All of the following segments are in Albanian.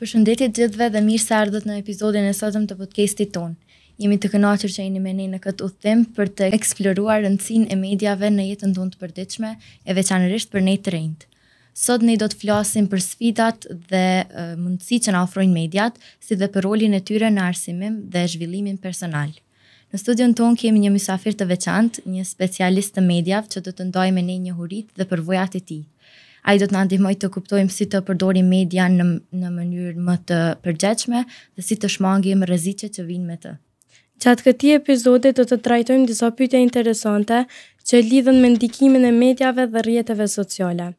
Për shëndetit gjithve dhe mirë se ardhët në epizodin e sotëm të podcastit tonë. Jemi të kënaqër që jeni me ne në këtë uthtim për të eksploruar rëndësinë e mediave në jetën tonë të përditshme, e veçanërisht për ne të rejndë. Sot ne do të flasim për sfidat dhe mundësitë që në ofrojnë mediat, si dhe për rolin e tyre në arsimim dhe zhvillimin personal. Në studion tonë kemi një mysafir të veçantë, një specialist të medjavë që do të ndoj me ne një hurit dhe përvojat e ti ai do të na ndihmoj të kuptojmë si të përdorim media në në mënyrë më të përgjithshme dhe si të shmangim rreziqet që vijnë me të. Gjatë këtij episodi do të trajtojmë disa pyetje interesante që lidhen me ndikimin e mediave dhe rrjeteve sociale.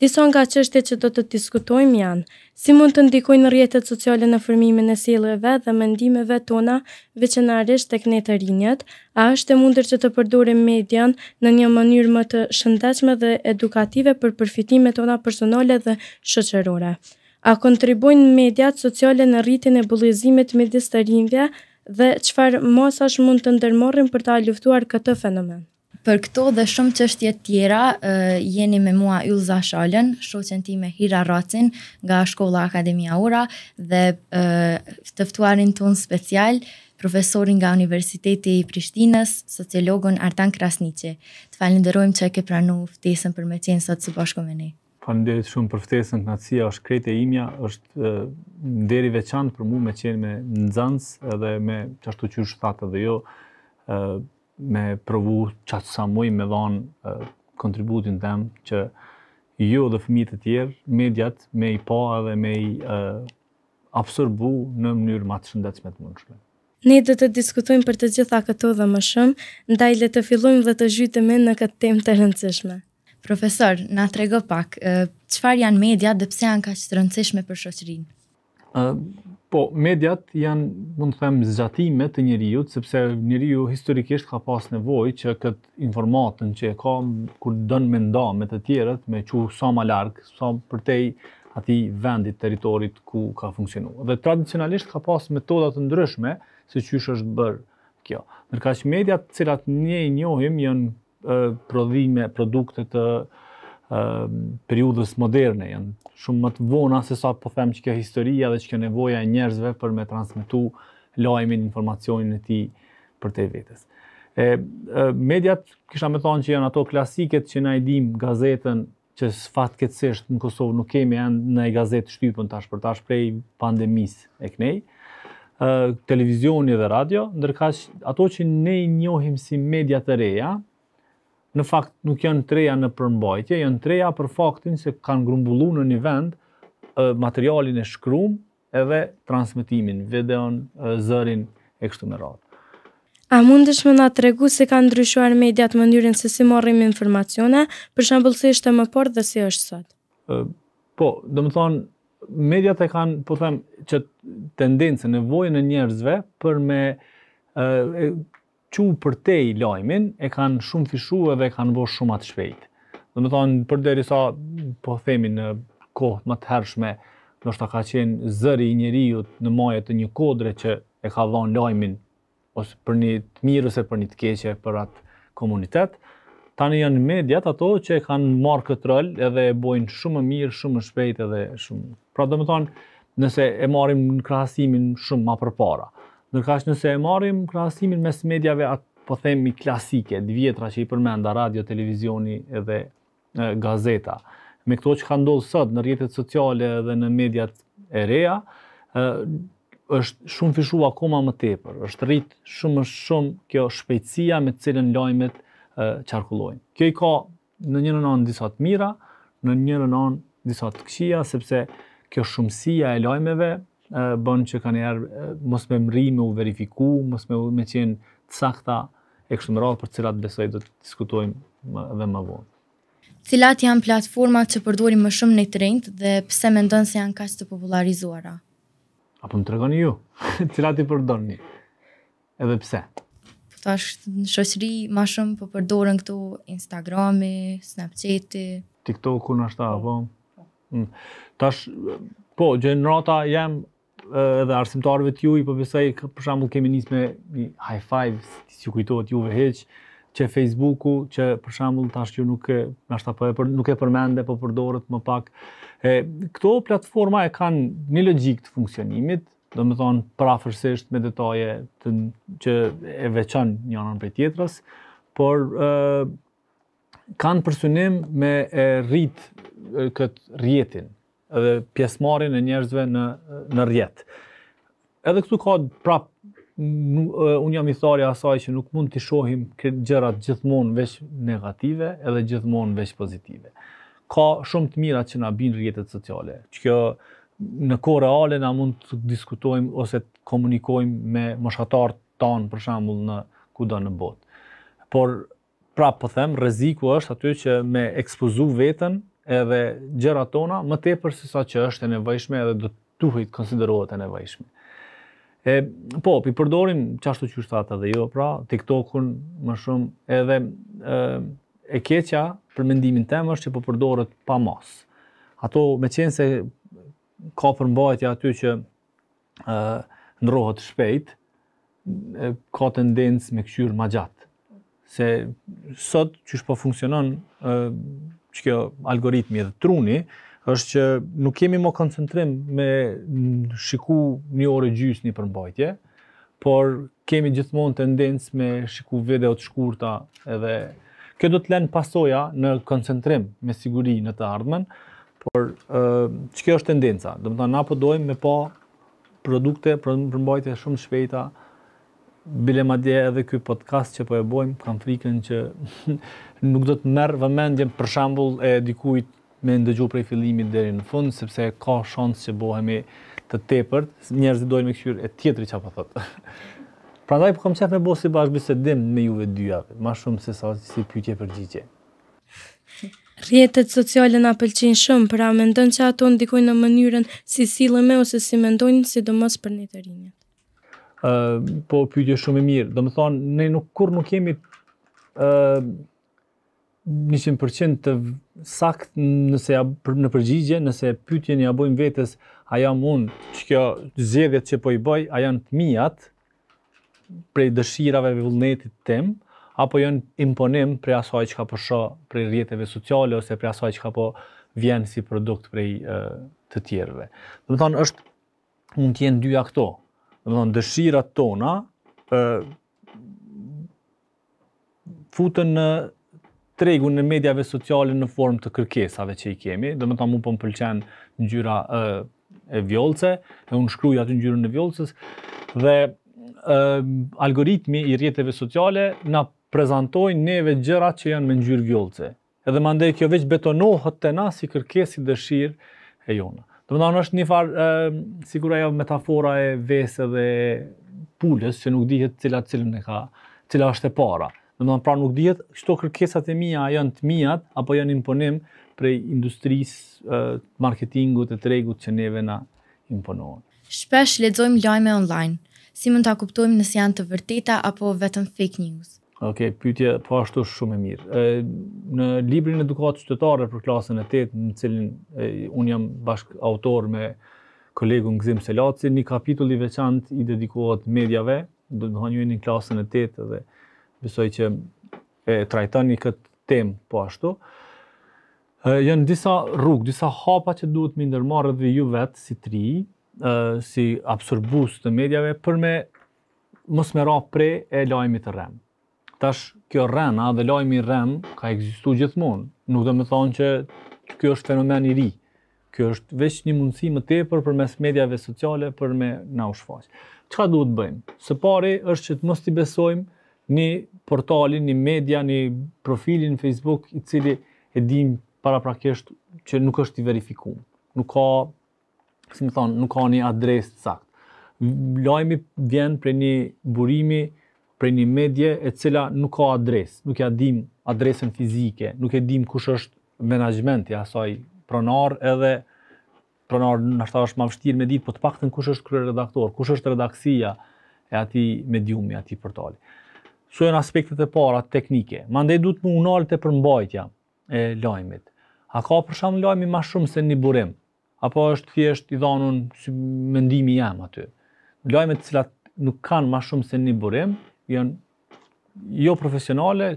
Disa nga çështjet që do të diskutojmë janë si mund të ndikojnë rrjetet sociale në formimin e sileve dhe mendimeve tona veçanërisht tek ne të rinjet, a është e mundur që të përdorim median në një mënyrë më të shëndetshme dhe edukative për përfitimet tona personale dhe shoqërore? A kontribuojnë mediat sociale në rritjen e bullizimit midis të rinjve dhe çfarë mosash mund të ndërmarrim për ta luftuar këtë fenomen? Për këto dhe shumë çështje tjera, jeni me mua Ylza Shalën, shoqen ti me Hira Racin nga Shkolla Akademia Ura dhe uh, tëftuarin tonë special, profesorin nga Universiteti i Prishtinës, sociologun Artan Krasnici. Të falenderojmë që ke pranu ftesën për me qenë sot së bashku me ne. Falenderit shumë për ftesën, knatësia është krete e imja, është nderi veçantë për mu me qenë me nëzansë dhe me qashtu qyrë shfatë dhe jo, me provu qatë sa muj me dhanë kontributin të demë që ju jo dhe fëmijët e tjerë, mediat me i pa edhe me i uh, absorbu në mënyrë matë shëndecme të mundshme. Ne do të diskutojmë për të gjitha këto dhe më shumë, ndaj le të fillojmë dhe të zhytëme në këtë tem të rëndësishme. Profesor, na trego pak, uh, qëfar janë mediat dhe pse janë ka që të rëndësishme për shoqërinë? Po, mediat janë, mund të them, zgjatime të njeriut, sepse njeriu historikisht ka pas nevojë që këtë informatën që e ka kur don me nda me të tjerët, me çu sa më larg, sa përtej ati vendit, territorit ku ka funksionuar. Dhe tradicionalisht ka pas metoda të ndryshme se si është bër kjo. Ndërkaq mediat, të cilat ne i njohim, janë prodhime, produkte të Ehm, periudës moderne, janë shumë më të vona se sa po them që kjo historia dhe që kjo nevoja e njerëzve për me transmitu lajmin, informacionin e ti për te vetës. E, e, mediat, kisha me thonë që janë ato klasiket që na i dim gazetën që s'fat këtësisht në Kosovë nuk kemi janë në e gazetë shtypën tash për tash prej pandemis e kënej, e, televizioni dhe radio, ndërka që ato që ne i njohim si mediat e reja, në fakt nuk janë treja në përmbajtje, janë treja për faktin se kanë grumbullu në një vend materialin e shkrum edhe transmitimin, videon, zërin e kështu me ratë. A mund të shmëna të regu se kanë ndryshuar mediat mënyrën se si morrim informacione, për shambull se ishte më por dhe si është sot? Po, dhe më thonë, mediat e kanë, po them, që tendenë, se nevojën e njerëzve për me që për te i lajmin, e kanë shumë fishu edhe kanë bo shumë atë shpejt. Dhe me thonë, për deri sa, po themi në kohët më të hershme, nështë ka qenë zëri i njeriut në majet të një kodre që e ka dhon lajmin, ose për një të mirë, ose për një të keqe për atë komunitet, tani janë mediat ato që e kanë marrë këtë rol edhe e bojnë shumë mirë, shumë shpejt edhe shumë. Pra do me thonë, nëse e marrim në krahasimin shumë ma përpara. para. Nërkash nëse e marim krasimin mes medjave atë po themi klasike, dhe vjetra që i përmenda radio, televizioni edhe e, gazeta, me këto që ka ndodhë sëtë në rjetet sociale dhe në mediat e reja, e, është shumë fishu akoma më tepër, është rritë shumë më shumë kjo shpejtësia me cilën lojmet e, Kjo i ka në një në nënë disat mira, në një në nënë disat të këshia, sepse kjo shumësia e lojmeve bën që kanë erë mos me mri, me u verifiku, mos me, më qenë të sakta e kështë më për cilat besoj do të diskutojmë më, dhe më vonë. Cilat janë platformat që përdori më shumë në të rinjtë dhe pse me ndonë se janë kaq të popularizuara? Apo më të regoni ju, cilat i përdoni, edhe pse? Po tash në shoqëri ma shumë po përdorën këtu Instagrami, Snapchati. TikToku në ashtë apo? Mm. Tash, po, gjenerata jam jem edhe arsimtarëve të juaj, po besoj për shembull kemi nisme një high five, si kujtohet juve heq, që Facebooku, që për shembull tash që nuk më ashta po e për nuk e përmendë, po përdoret më pak. E, këto platforma e kanë një logjik të funksionimit, do thonë prafërsisht me detaje të, që e veçon një anën prej tjetrës, por e, kanë përsunim me rrit këtë rjetin, edhe pjesëmarrjen e njerëzve në në rrjet. Edhe këtu ka prap un jam i thari asaj që nuk mund të shohim këto gjërat gjithmonë veç negative edhe gjithmonë veç pozitive. Ka shumë të mira që na bin rrjetet sociale. Kjo në kohë reale na mund të diskutojmë ose të komunikojmë me moshatarët tanë, për shembull në kudo në botë. Por prap, po them, rreziku është aty që me ekspozu veten edhe gjërat tona më tepër se sa që është e nevojshme edhe do duhet të konsiderohet e nevojshme. E, po, i përdorim qashtu që është atë edhe jo, pra, TikTokun më shumë edhe e, e keqa për mendimin tem është që po përdoret pa mas. Ato me qenë se ka përmbajtja aty që e, ndrohet shpejt, e, ka tendencë me këqyrë ma gjatë. Se sot që është po funksionon që kjo algoritmi edhe truni, është që nuk kemi më koncentrim me shiku një orë gjysë një përmbajtje, por kemi gjithmonë tendencë me shiku video të shkurta edhe... Kjo do të lenë pasoja në koncentrim me siguri në të ardhmen, por që kjo është tendenca, do më të nga na përdojmë po me pa produkte, përmbajtje shumë shpejta, bile madje edhe ky podcast që po e bojmë, kam frikën që nuk do të merë vëmendjen për e dikujt me ndëgju prej fillimit deri në fund sepse ka shans që bohemi të tepërt, njerëzit dojnë me këshyrë e tjetëri që po thotë. pra ndaj për kom qef me bo si bashkë bisedim me juve dyjave, ma shumë se sa si pytje për gjitje. Rjetet sociale na pëlqin shumë, pra me ndonë që ato ndikojnë në mënyrën si sile me ose si mendojnë si do mos për një të po pyetje shumë e mirë. Do të thonë ne nuk kur nuk kemi ë 100% të sakt nëse ja në përgjigje, nëse pyetjen ja bëjmë vetes, a jam unë kjo zgjedhjet që po i bëj, a janë të atë prej dëshirave të vullnetit tim, apo janë imponim prej asaj që ka po shoh prej rrjeteve sociale ose prej asaj që ka po vjen si produkt prej të tjerëve. Do të thonë është mund të jenë dyja këto dhe dëshirat tona, e, futën në tregu në medjave sociale në form të kërkesave që i kemi, dhe më ta mu për po më pëlqen në gjyra e, e vjolce, unë shkruj atë në gjyrën e vjolces, dhe e, algoritmi i rjetëve sociale na prezentojnë neve gjërat që janë me në gjyrë Edhe më kjo veç betonohët të na si kërkesi dëshirë e jona. Do më është një farë, uh, sigur ajo metafora e vese dhe pulës, që nuk dihet cila cilën e ka, cila është e para. Do më pra nuk dihet, çto kërkesat e mija janë të mijat, apo janë imponim prej industrisë, uh, marketingut e tregut që neve na imponohen. Shpesh ledzojmë lajme online, si mund ta kuptojmë nësë janë të vërteta apo vetëm fake news. Ok, pytje, po ashtu shumë e mirë. në librin edukatë Qytetare për klasën e 8, në cilin e, jam bashk autor me kolegun Gzim Selaci, një kapitull i veçantë i dedikohet mediave, do të thonë në klasën e 8 dhe besoj që e trajtoni këtë temë po ashtu. Ë janë disa rrugë, disa hapa që duhet me ndërmarrë dhe ju vet si tri, si absorbus të mediave për me mos më ra pre e lajmit të remë. Tash kjo rena dhe lajmi rem ka ekzistuar gjithmonë. Nuk do me thonë që kjo është fenomen i ri. Kjo është veç një mundësi më tepër për mes medjave sociale për me na u shfaq. Qa duhet të bëjmë? Së pari është që të mos t'i besojmë një portalin, një media, një profilin Facebook i cili e dim para prakesht që nuk është i verifikuar. Nuk ka, si më thonë, nuk ka një adres të sakt. Lajmi vjen për një burimi për një medje e cila nuk ka adres, nuk ja dim adresën fizike, nuk e dim kush është menaxhmenti asaj pronar edhe pronar na është më vështirë me ditë, por të paktën kush është redaktor, kush është redaksia e atij mediumi atij portali. Kjo aspektet e para teknike. Mandej duhet të unalte për mbajtja e lajmit. A ka për shkak të lajmi më shumë se një burim, apo është thjesht i dhanun si mendimi jam aty. Lajmet të cilat nuk kanë më shumë se një burim, janë jo profesionale,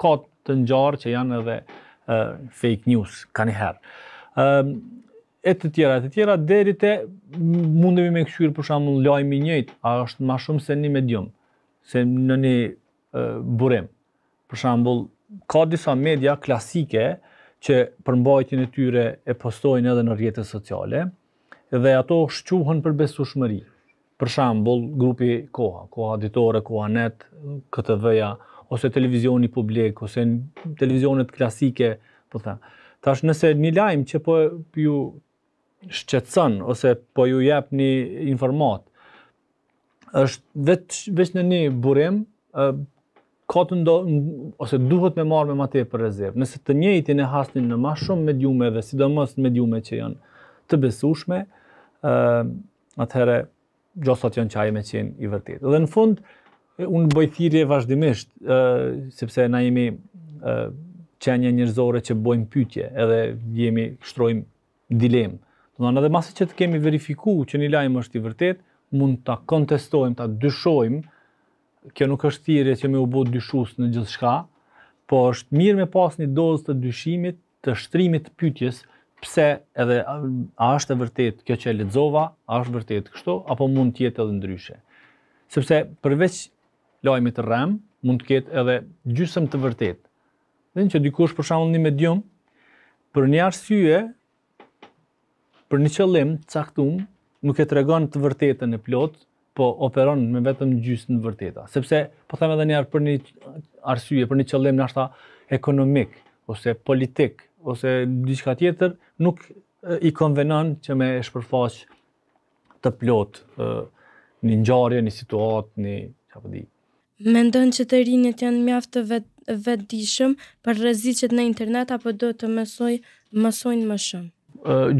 ka të ngjarë që janë edhe uh, fake news, ka njëherë. Um, ehm, e të tjera, e të tjera, deri te mundemi me këshyrë për shumë lajmi njëjtë, a është ma shumë se një medium, se në një uh, burim. Për shambull, ka disa media klasike që përmbajtjën e tyre e postojnë edhe në rrjetet sociale, dhe ato shquhën për besueshmëri për shambull, grupi koha, koha ditore, koha net, këtë dheja, ose televizioni publik, ose televizionet klasike, po të Tash nëse një lajmë që po ju shqetson, ose po ju jep një informat, është veç, në një burim, ka të ndo, ose duhet me marrë me matje për rezervë. Nëse të njëjti në hasnin në ma shumë mediume dhe sidomës mediume që janë të besushme, atëhere, gjosat janë që me qenë i vërtet. Dhe në fund, unë bëjthirje vazhdimisht, uh, sepse na jemi uh, qenje njërzore që bojmë pytje edhe jemi shtrojmë dilemë. Të në edhe masë që të kemi verifiku që një lajmë është i vërtet, mund të kontestojmë, të dyshojmë, kjo nuk është thirje që me u botë dyshus në gjithë shka, po është mirë me pas një dozë të dyshimit, të shtrimit të pytjes, pse edhe a është e vërtetë kjo që e lexova, a është vërtet kështu apo mund të jetë edhe ndryshe. Sepse përveç lajmit të rrem, mund të ketë edhe gjysmë të vërtetë. Dhe në që dikush për shkakun një medium për një arsye për një qëllim caktum nuk e tregon të, vërtetën e plot, po operon me vetëm gjysmë të vërteta. Sepse po them edhe një arsye për një arsye për një qëllim ndoshta ekonomik ose politik, ose diçka tjetër, nuk i konvenon që me shpërfaq të plot ë një ngjarje, një situatë, një që po di. Mendojnë që të rinjët janë mjaftë të vet, vetëdishëm për rreziqet në internet apo do të mësoj, mësojnë më shumë?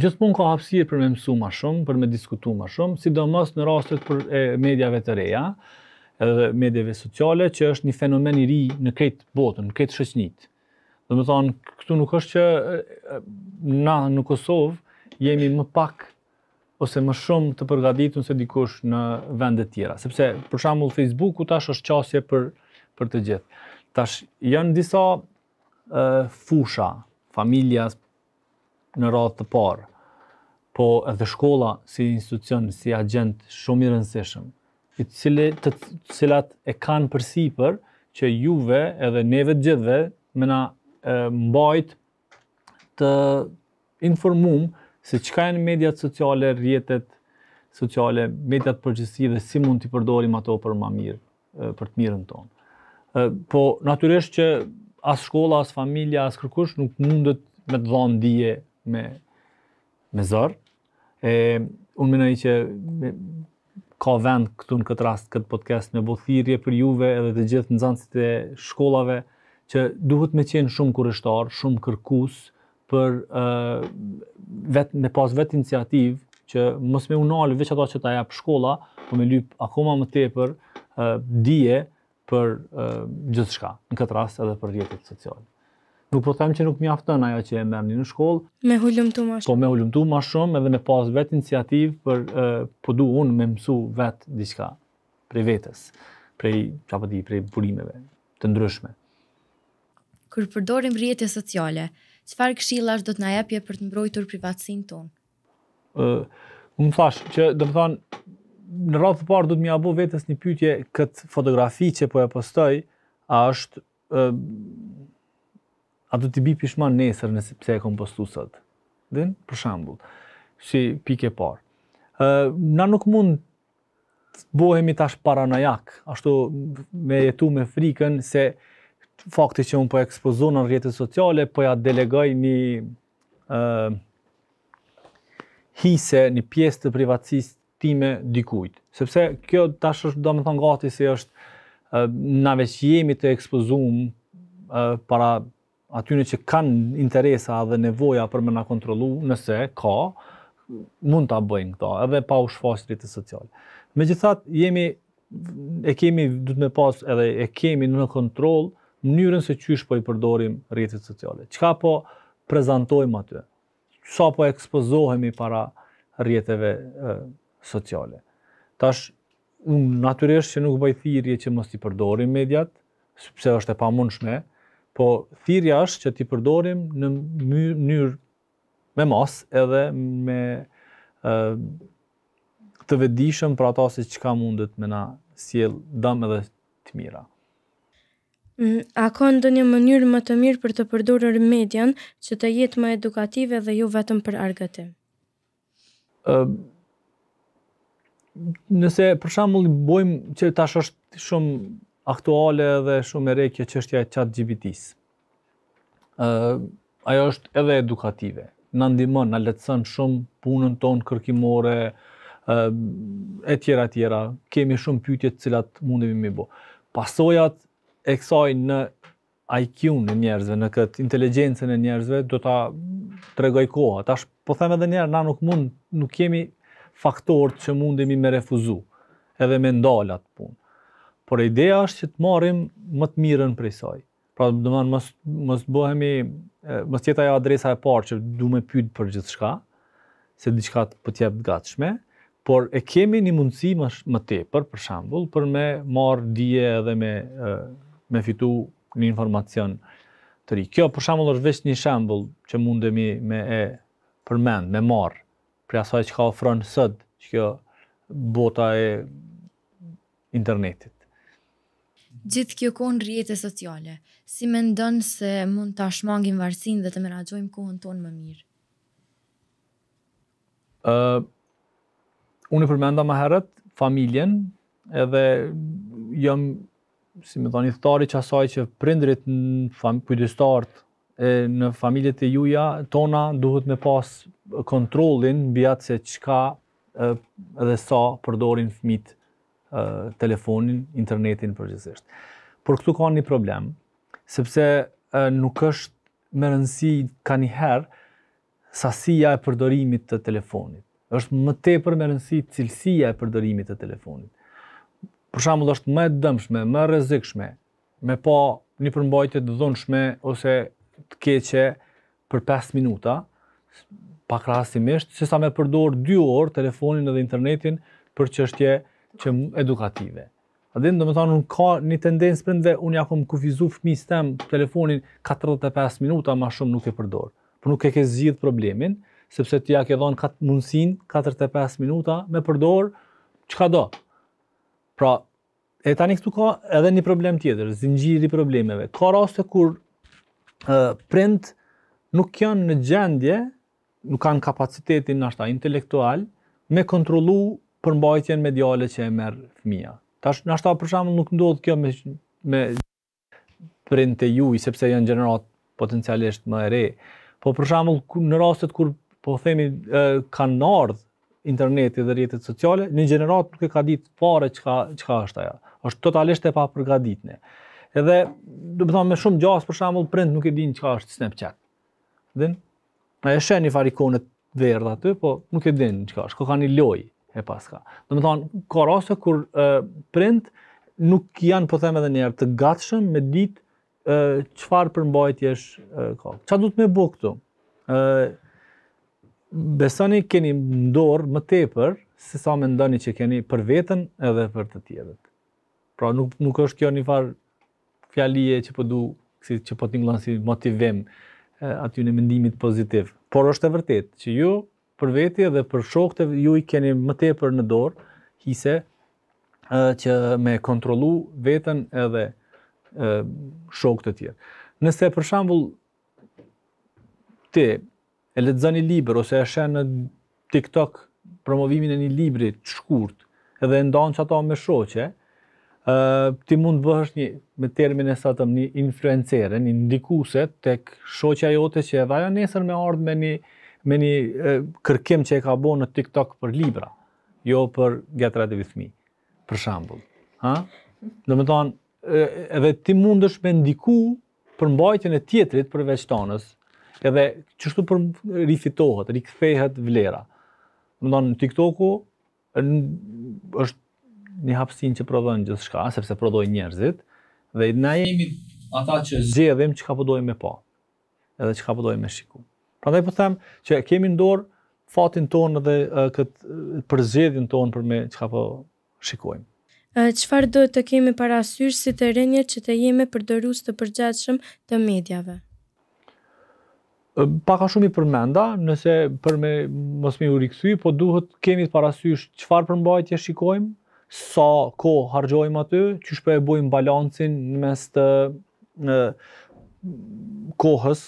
Gjithmon ka hapsirë për me mësu më shumë, për me diskutu më shumë, si do mos në rastet për e, medjave të reja, edhe medjave sociale, që është një fenomen i ri në këtë botën, në këtë shëqnitë. Dhe me thonë, këtu nuk është që na në Kosovë jemi më pak ose më shumë të përgaditun se dikush në vendet tjera. Sepse, për shambull, Facebooku tash është qasje për, për të gjithë. Tash, janë disa uh, fusha, familjas në ratë të parë, po edhe shkolla si institucion, si agent shumë i rëndësishëm, i cilë, të cilat e kanë përsi për që juve edhe neve gjithve me na mbajt të informum se qka janë mediat sociale, rjetet sociale, mediat përgjësi dhe si mund t'i përdorim ato për ma mirë, për të mirën tonë. Po, naturesh që as shkolla, as familja, as kërkush nuk mundet me të dhonë dije me, me zërë. E, unë menoj që me, ka vend këtu në këtë rast, këtë podcast, me bothirje për juve edhe të gjithë nëzantit e shkollave, që duhet me qenë shumë kurështar, shumë kërkus, për uh, vet, me pas vetë iniciativë, që mos me unalë veç ato që ta japë shkolla, po me lypë akoma më tepër uh, dije për uh, gjithë shka, në këtë rast edhe për rjetët sociale. Nuk po them që nuk mjafton ajo që e merrni në shkollë. Me hulumtu më po shumë. Po me hulumtu më shumë edhe me pas vetë iniciativë për uh, po du unë me mësu vetë diçka prej vetës, prej çapo di prej burimeve të ndryshme kur përdorim rrjetet sociale, çfarë këshillash do të na japje për të mbrojtur privatësinë tonë? Ë, uh, më thash që do të thon në radhë të parë do të më japu vetes një pyetje këtë fotografi që po e postoj, a është ë uh, a do të bëj pishman nesër nëse pse e kam postuar sot? Dën, për shembull, si pikë e parë. Ë, uh, na nuk mund bohemi tash paranojak, ashtu me jetu me frikën se fakti që unë po ekspozu në rjetët sociale, po ja delegoj një uh, hise, një pjesë të privacis time dikujt. Sepse kjo tash është do me thonë gati si është uh, në veç jemi të ekspozum uh, para atyne që kanë interesa dhe nevoja për me na kontrolu nëse ka, mund të bëjnë këta, edhe pa u shfaqë rritë sociale. Me gjithat, jemi, e kemi, dhëtë të me pas, edhe e kemi në kontrolë, mënyrën se qysh po i përdorim rrjetet sociale. Çka po prezantojmë aty? Sa po ekspozohemi para rrjeteve sociale. Tash un natyrisht që nuk bëjë thirrje që mos i përdorim mediat, sepse është e pamundshme, po thirrja është që ti përdorim në mënyrë me mos edhe me ë të vedishëm për ato se çka mundet me na sjell dëm edhe të mira. Mm, a ka ndë një mënyrë më të mirë për të përdurër median që të jetë më edukative dhe ju jo vetëm për argëti? Nëse për shambull bojmë që tash është shumë aktuale dhe shumë e re kjo qështja e qatë gjibitis. Ajo është edhe edukative. Në ndimën, në letësën shumë punën tonë kërkimore, e tjera tjera. Kemi shumë pytjet cilat mundemi mi bo. Pasojat, e kësaj në IQ në njerëzve, në këtë inteligencën e njerëzve, do ta tregoj koha. Tash po them edhe një herë, na nuk mund, nuk kemi faktor që mundemi me refuzu, edhe me ndalat punë. Por ideja është që të marrim më të mirën prej saj. Pra, do të thonë mos mos bëhemi mos jeta ajo adresa e parë që du me pyet për gjithçka, se diçka të po të jap gatshme, por e kemi një mundësi më më tepër, për shembull, për me marr dije edhe me me fitu një informacion të ri. Kjo për shembull është vetëm një shembull që mundemi me e përmend, me marr për asaj ka ofron sot që kjo bota e internetit. Gjithë kjo konë rrjete sociale. Si më ndonë se mund të ashmangin varsin dhe të menagjojmë kohën tonë më mirë? Uh, unë i përmenda herët familjen, edhe jëmë si më thoni, thtari që asaj që prindrit në fam, në familjet e juja tona duhet me pas kontrolin bjat se qka e, dhe sa përdorin fmit telefonin, internetin përgjithisht. Por këtu ka një problem, sepse nuk është me rëndësi ka njëherë sasia e përdorimit të telefonit. është më tepër me rëndësi cilësia e përdorimit të telefonit për shembull është më e dëmshme, më e rrezikshme me pa një përmbajtje të dhunshme ose të keqe për 5 minuta, pa krahasimisht se sa me përdor 2 orë telefonin edhe internetin për çështje që edukative. A dhe do të thonë unë ka një tendencë prandaj unë ja kam kufizuar fëmijës tëm telefonin 45 minuta më shumë nuk e përdor. Po nuk e ke zgjidhur problemin, sepse ti ja ke dhënë kat mundsin 45 minuta me përdor çka do, Pra, e tani këtu ka edhe një problem tjetër, zinxhiri i problemeve. Ka raste kur uh, print nuk janë në gjendje, nuk kanë kapacitetin ashta intelektual me kontrollu përmbajtjen mediale që e merr fëmia. Tash na për shkakun nuk ndodh kjo me me print e ju, sepse janë gjenerat potencialisht më e re. Po për shkakun në rastet kur po themi kanë ardh interneti dhe rrjetet sociale, një gjenerat nuk e ka ditë pare çka çka është ajo. Është totalisht e pa përgatitur. Edhe, do të them me shumë gjas për shembull, print nuk e din çka është Snapchat. Dën, a e një farikonet ikonë verdh aty, po nuk e din çka është. Ka kanë një lojë e paska. Do të them ka rase kur uh, print nuk janë po them edhe një herë të gatshëm me ditë çfarë uh, përmbajtje është uh, ka. Çfarë të më bëj këtu? besoni keni ndor më tepër se sa mendoni që keni për veten edhe për të tjerët. Pra nuk nuk është kjo një farë fjalie që po du si që po tingëllon si motivim aty në mendimit pozitiv. Por është e vërtetë që ju për veti edhe për shokët ju i keni më tepër në dorë hise ë që me kontrollu veten edhe shokët e tjerë. Nëse për shembull ti e një libër ose e shën në TikTok promovimin e një libri të shkurt, edhe ndon që me shoqe, ti mund të një, me termin e satëm, një influencerë, një ndikuse tek shoqe a jote që edhe ajo nesër me ardhë me një, me një kërkim që e ka bo në TikTok për libra, jo për gjetrat e vithmi, për shambull. Ha? Në më tonë, edhe ti mund është me ndiku për mbajtjën e tjetrit për veçtanës, edhe qështu për rifitohet, rikthehet vlera. Më donë, në TikToku është një hapsin që prodhojnë gjithë shka, sepse prodhojnë njerëzit, dhe na jemi ata që zjedhim që ka përdojnë po me pa, edhe që ka përdojnë po me shiku. Pra dhe po them që kemi ndorë fatin tonë dhe këtë përzjedhin tonë për me që ka për po shikojmë. Qëfar do të kemi parasysh si të rënjët që të jemi përdorus të përgjatshëm të medjave? Pa shumë i përmenda, nëse për me mësmi u rikësui, po duhet kemi të parasysh qëfar përmbajt shikojmë, sa ko hargjojmë aty, që shpe e bojmë balancin në mes të kohës,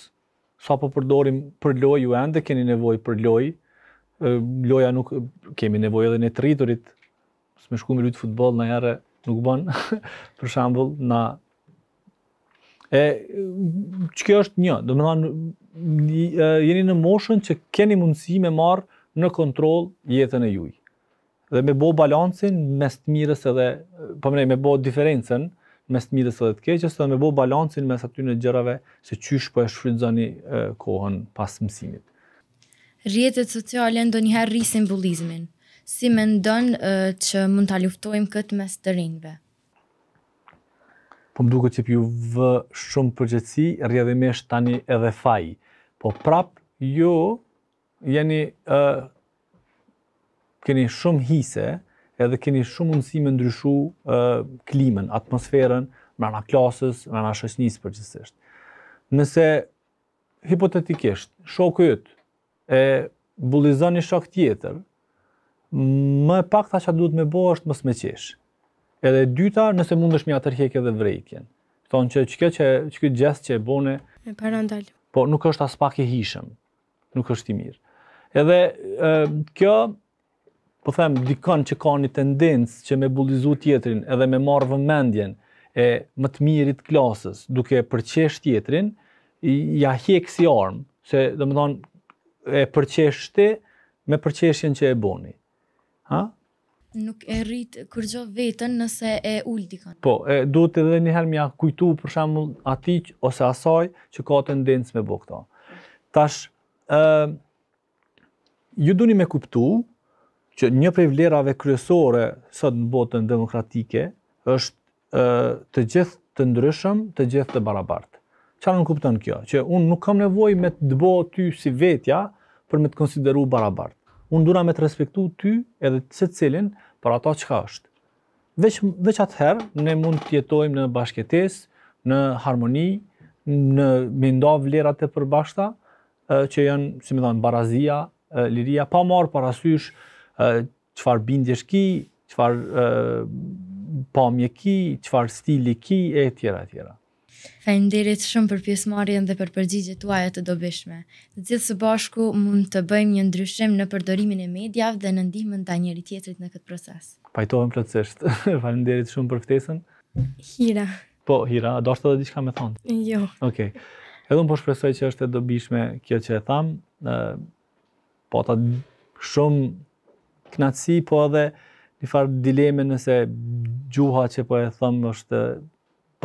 sa po përdorim për loj u ende keni nevoj për loj, loja nuk, kemi nevoj edhe në triturit, së me shku me lut futbol na jare, nuk bën. për shambull, na... Që kjo është një, do jeni në moshën që keni mundësi me marë në kontrol jetën e juj. Dhe me bo balancin mes të mirës edhe, po mëne, me bo diferencen mes të mirës edhe të keqës, dhe me bo balancin mes aty në gjërave se qysh po e shfrydzani kohën pas mësimit. Rjetet sociale ndo njëherë rrisin simbolizmin. Si me ndonë që mund të luftojmë këtë mes të rinjve? Po më duke që pju vë shumë përgjëtësi, rjedhimesh tani edhe fajë. Po prap ju jeni ë uh, keni shumë hise edhe keni shumë mundësi me ndryshu uh, klimën, atmosferën, më klasës, më në shësnisë Nëse, hipotetikisht, shoku jëtë e bulizon një shok tjetër, më pak ta që duhet me bo është më smeqesh. Edhe dyta, nëse mundësh me mja tërhek edhe vrejkjen. Thonë që që këtë gjest që e bone... Me parandalë po nuk është as pak e hishëm, nuk është i mirë. Edhe e, kjo, po them, dikon që ka një tendencë që me bullizu tjetrin edhe me marrë vëmendjen e më të mirit klasës, duke përqesh tjetrin, ja hek si armë, se dhe më thonë, e përqesh ti me përqeshjen që e boni. Ha? nuk e rrit kur vetën nëse e ul dikon. Po, e, duhet edhe njëherë mja kujtu për shemë ati ose asaj që ka të me bo këta. Tash, e, ju duni me kuptu që një prej vlerave kryesore sot në botën demokratike është të gjithë të ndryshëm, të gjithë të barabartë. Qa në kuptën kjo? Që unë nuk kam nevoj me të dëbo ty si vetja për me të konsideru barabartë. Unë dura me të respektu ty edhe se cilin për ato që ka është. Veç, atëherë, ne mund të jetojmë në bashketes, në harmoni, në mendo vlerat e përbashta, që janë, si më dhanë, barazia, liria, pa marë parasysh qëfar bindjesh shki, qëfar pamje ki, qëfar stili ki, e tjera, e tjera. Falenderit shumë për pjesëmarrjen dhe për përgjigjet tuaja të dobishme. Të gjithë së bashku mund të bëjmë një ndryshim në përdorimin e mediave dhe në ndihmën ndaj njëri tjetrit në këtë proces. Pajtohem plotësisht. Falenderit shumë për ftesën. Hira. Po, Hira, a doshta të diçka me thon? Jo. Okej. Okay. Edhe un po shpresoj që është e dobishme kjo që e tham. Ë po ta shumë knatësi, po edhe një farë dileme nëse gjuha që po e thëmë është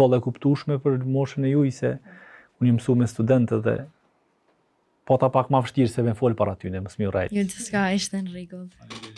po dhe kuptushme për moshën e juj, se unë i mësu me studentët dhe po ta pak ma fështirë se me folë para tyne, më u rajtë. Jënë të s'ka, ishte në rikullë.